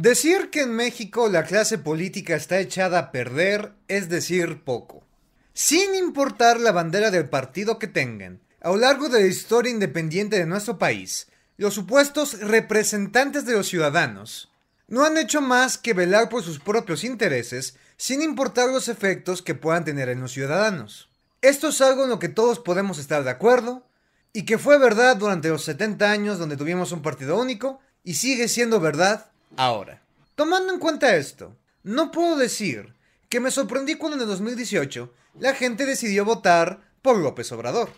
Decir que en México la clase política está echada a perder es decir poco. Sin importar la bandera del partido que tengan, a lo largo de la historia independiente de nuestro país, los supuestos representantes de los ciudadanos no han hecho más que velar por sus propios intereses sin importar los efectos que puedan tener en los ciudadanos. Esto es algo en lo que todos podemos estar de acuerdo y que fue verdad durante los 70 años donde tuvimos un partido único y sigue siendo verdad Ahora, tomando en cuenta esto, no puedo decir que me sorprendí cuando en el 2018 la gente decidió votar por López Obrador.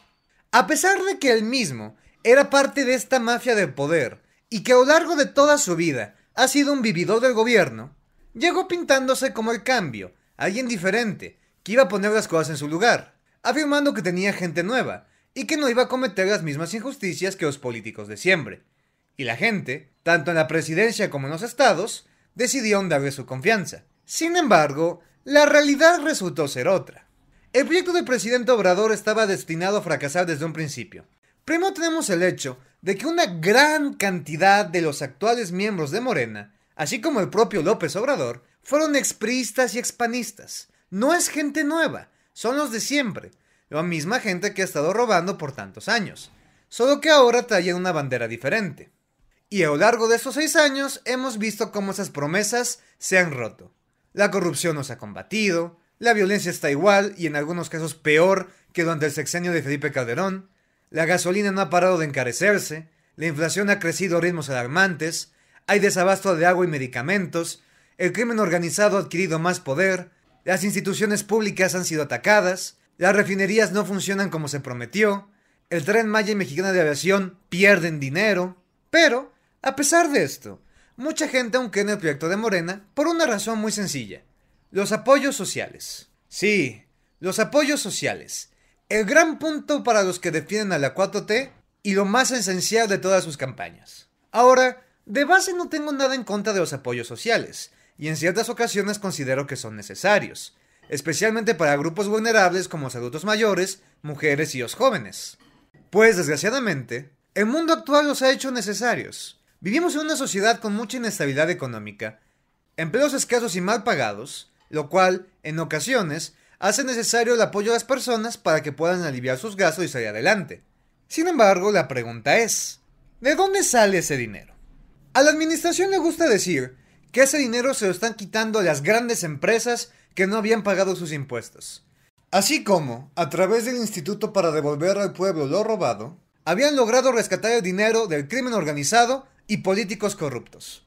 A pesar de que él mismo era parte de esta mafia del poder y que a lo largo de toda su vida ha sido un vividor del gobierno, llegó pintándose como el cambio, alguien diferente, que iba a poner las cosas en su lugar, afirmando que tenía gente nueva y que no iba a cometer las mismas injusticias que los políticos de siempre. Y la gente tanto en la presidencia como en los estados, decidieron darle su confianza. Sin embargo, la realidad resultó ser otra. El proyecto del presidente Obrador estaba destinado a fracasar desde un principio. Primero tenemos el hecho de que una gran cantidad de los actuales miembros de Morena, así como el propio López Obrador, fueron expriistas y expanistas. No es gente nueva, son los de siempre, la misma gente que ha estado robando por tantos años, solo que ahora traían una bandera diferente. Y a lo largo de estos seis años hemos visto cómo esas promesas se han roto. La corrupción nos ha combatido, la violencia está igual y en algunos casos peor que durante el sexenio de Felipe Calderón, la gasolina no ha parado de encarecerse, la inflación ha crecido a ritmos alarmantes, hay desabasto de agua y medicamentos, el crimen organizado ha adquirido más poder, las instituciones públicas han sido atacadas, las refinerías no funcionan como se prometió, el tren Maya y Mexicana de Aviación pierden dinero, pero a pesar de esto, mucha gente aunque en el proyecto de Morena por una razón muy sencilla. Los apoyos sociales. Sí, los apoyos sociales. El gran punto para los que defienden a la 4T y lo más esencial de todas sus campañas. Ahora, de base no tengo nada en contra de los apoyos sociales, y en ciertas ocasiones considero que son necesarios, especialmente para grupos vulnerables como los adultos mayores, mujeres y los jóvenes. Pues desgraciadamente, el mundo actual los ha hecho necesarios, Vivimos en una sociedad con mucha inestabilidad económica, empleos escasos y mal pagados, lo cual, en ocasiones, hace necesario el apoyo de las personas para que puedan aliviar sus gastos y salir adelante. Sin embargo, la pregunta es, ¿de dónde sale ese dinero? A la administración le gusta decir que ese dinero se lo están quitando a las grandes empresas que no habían pagado sus impuestos. Así como, a través del Instituto para devolver al pueblo lo robado, habían logrado rescatar el dinero del crimen organizado y políticos corruptos.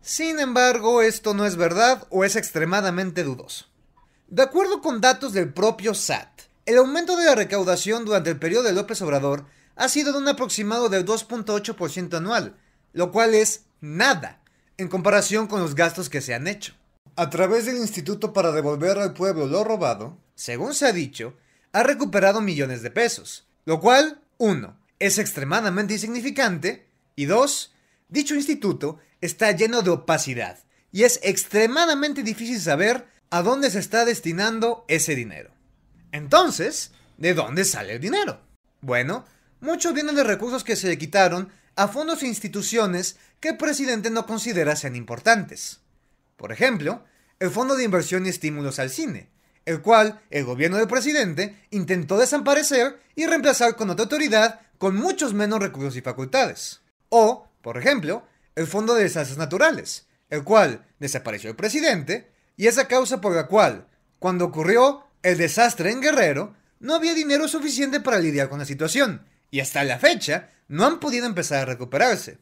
Sin embargo, esto no es verdad o es extremadamente dudoso. De acuerdo con datos del propio SAT, el aumento de la recaudación durante el periodo de López Obrador ha sido de un aproximado del 2.8% anual, lo cual es nada en comparación con los gastos que se han hecho. A través del Instituto para devolver al pueblo lo robado, según se ha dicho, ha recuperado millones de pesos, lo cual, uno, es extremadamente insignificante y dos Dicho instituto está lleno de opacidad y es extremadamente difícil saber a dónde se está destinando ese dinero. Entonces, ¿de dónde sale el dinero? Bueno, muchos vienen de recursos que se le quitaron a fondos e instituciones que el presidente no considera sean importantes. Por ejemplo, el Fondo de Inversión y Estímulos al Cine, el cual el gobierno del presidente intentó desaparecer y reemplazar con otra autoridad con muchos menos recursos y facultades. O por ejemplo, el Fondo de Desastres Naturales, el cual desapareció el presidente, y esa causa por la cual, cuando ocurrió el desastre en Guerrero, no había dinero suficiente para lidiar con la situación, y hasta la fecha no han podido empezar a recuperarse.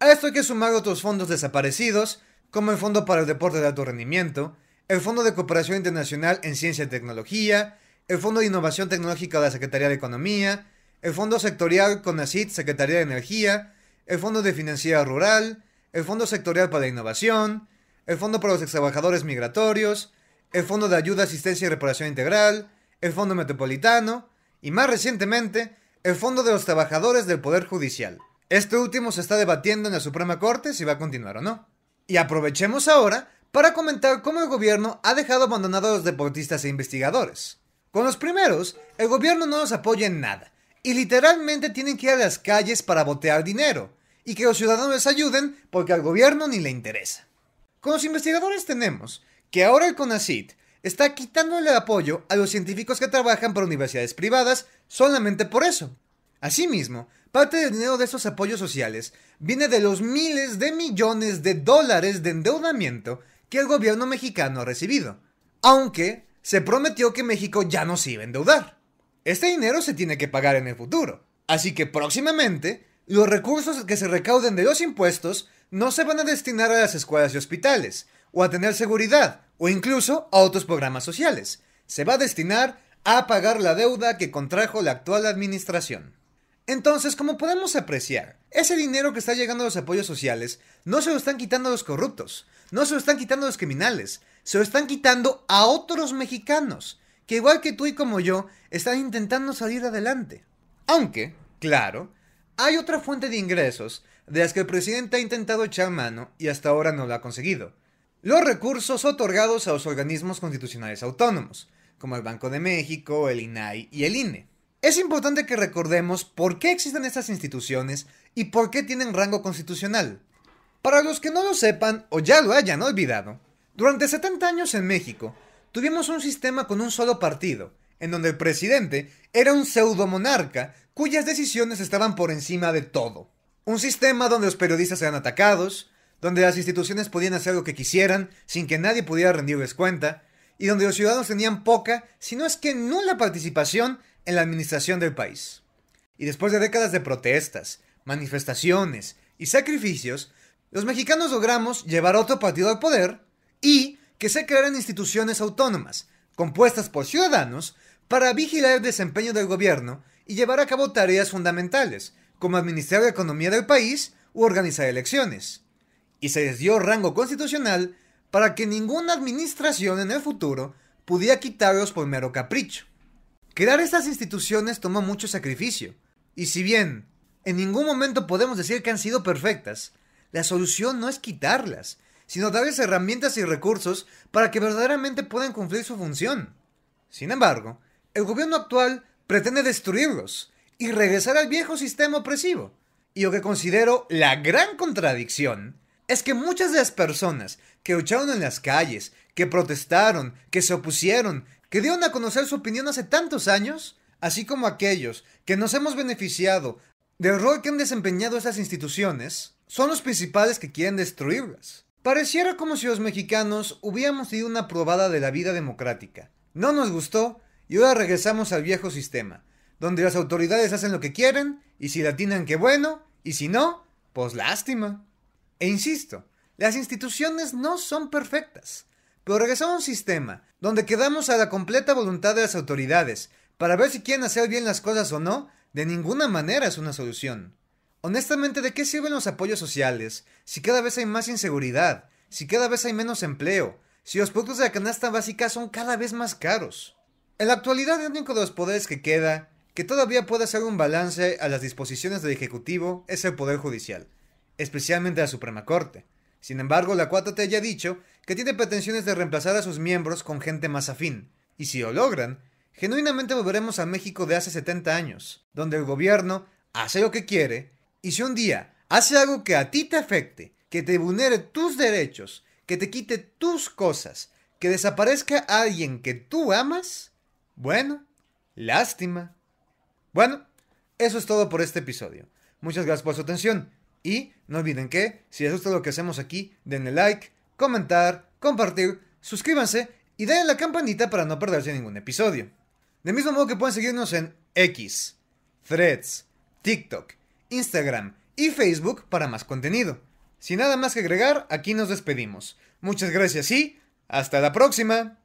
A esto hay que sumar otros fondos desaparecidos, como el Fondo para el Deporte de Alto Rendimiento, el Fondo de Cooperación Internacional en Ciencia y Tecnología, el Fondo de Innovación Tecnológica de la Secretaría de Economía, el Fondo Sectorial CONACIT, Secretaría de Energía, el Fondo de Financiera Rural, el Fondo Sectorial para la Innovación, el Fondo para los Extrabajadores Migratorios, el Fondo de Ayuda, Asistencia y Reparación Integral, el Fondo Metropolitano y más recientemente el Fondo de los Trabajadores del Poder Judicial. Este último se está debatiendo en la Suprema Corte si va a continuar o no. Y aprovechemos ahora para comentar cómo el gobierno ha dejado abandonados a los deportistas e investigadores. Con los primeros, el gobierno no los apoya en nada, y literalmente tienen que ir a las calles para botear dinero, y que los ciudadanos les ayuden porque al gobierno ni le interesa. Con los investigadores tenemos que ahora el CONACIT está quitándole el apoyo a los científicos que trabajan para universidades privadas solamente por eso. Asimismo, parte del dinero de estos apoyos sociales viene de los miles de millones de dólares de endeudamiento que el gobierno mexicano ha recibido, aunque se prometió que México ya no se iba a endeudar. Este dinero se tiene que pagar en el futuro, así que próximamente los recursos que se recauden de los impuestos no se van a destinar a las escuelas y hospitales, o a tener seguridad, o incluso a otros programas sociales. Se va a destinar a pagar la deuda que contrajo la actual administración. Entonces, como podemos apreciar, ese dinero que está llegando a los apoyos sociales no se lo están quitando a los corruptos, no se lo están quitando a los criminales, se lo están quitando a otros mexicanos, que igual que tú y como yo, están intentando salir adelante. Aunque, claro, hay otra fuente de ingresos, de las que el presidente ha intentado echar mano y hasta ahora no lo ha conseguido. Los recursos otorgados a los organismos constitucionales autónomos, como el Banco de México, el INAI y el INE. Es importante que recordemos por qué existen estas instituciones y por qué tienen rango constitucional. Para los que no lo sepan o ya lo hayan olvidado, durante 70 años en México tuvimos un sistema con un solo partido, en donde el presidente era un pseudo-monarca cuyas decisiones estaban por encima de todo. Un sistema donde los periodistas eran atacados, donde las instituciones podían hacer lo que quisieran sin que nadie pudiera rendirles cuenta, y donde los ciudadanos tenían poca, si no es que nula participación en la administración del país. Y después de décadas de protestas, manifestaciones y sacrificios, los mexicanos logramos llevar otro partido al poder y que se crearan instituciones autónomas, compuestas por ciudadanos para vigilar el desempeño del gobierno y llevar a cabo tareas fundamentales, como administrar la economía del país u organizar elecciones. Y se les dio rango constitucional para que ninguna administración en el futuro pudiera quitarlos por mero capricho. Crear estas instituciones tomó mucho sacrificio, y si bien en ningún momento podemos decir que han sido perfectas, la solución no es quitarlas, sino darles herramientas y recursos para que verdaderamente puedan cumplir su función. Sin embargo, el gobierno actual pretende destruirlos y regresar al viejo sistema opresivo. Y lo que considero la gran contradicción es que muchas de las personas que lucharon en las calles, que protestaron, que se opusieron, que dieron a conocer su opinión hace tantos años, así como aquellos que nos hemos beneficiado del rol que han desempeñado esas instituciones, son los principales que quieren destruirlas. Pareciera como si los mexicanos hubiéramos tenido una probada de la vida democrática. No nos gustó, y ahora regresamos al viejo sistema, donde las autoridades hacen lo que quieren, y si la atinan, que bueno, y si no, pues lástima. E insisto, las instituciones no son perfectas, pero regresamos a un sistema donde quedamos a la completa voluntad de las autoridades para ver si quieren hacer bien las cosas o no, de ninguna manera es una solución. Honestamente, ¿de qué sirven los apoyos sociales si cada vez hay más inseguridad, si cada vez hay menos empleo, si los productos de la canasta básica son cada vez más caros? En la actualidad, el único de los poderes que queda, que todavía puede hacer un balance a las disposiciones del Ejecutivo, es el Poder Judicial, especialmente la Suprema Corte. Sin embargo, la cuarta te haya dicho que tiene pretensiones de reemplazar a sus miembros con gente más afín, y si lo logran, genuinamente volveremos a México de hace 70 años, donde el gobierno hace lo que quiere, y si un día hace algo que a ti te afecte, que te vulnere tus derechos, que te quite tus cosas, que desaparezca alguien que tú amas, bueno, lástima. Bueno, eso es todo por este episodio. Muchas gracias por su atención y no olviden que si les gusta lo que hacemos aquí, denle like, comentar, compartir, suscríbanse y denle la campanita para no perderse ningún episodio. De mismo modo que pueden seguirnos en X, Threads, TikTok, Instagram y Facebook para más contenido. Sin nada más que agregar, aquí nos despedimos. Muchas gracias y hasta la próxima.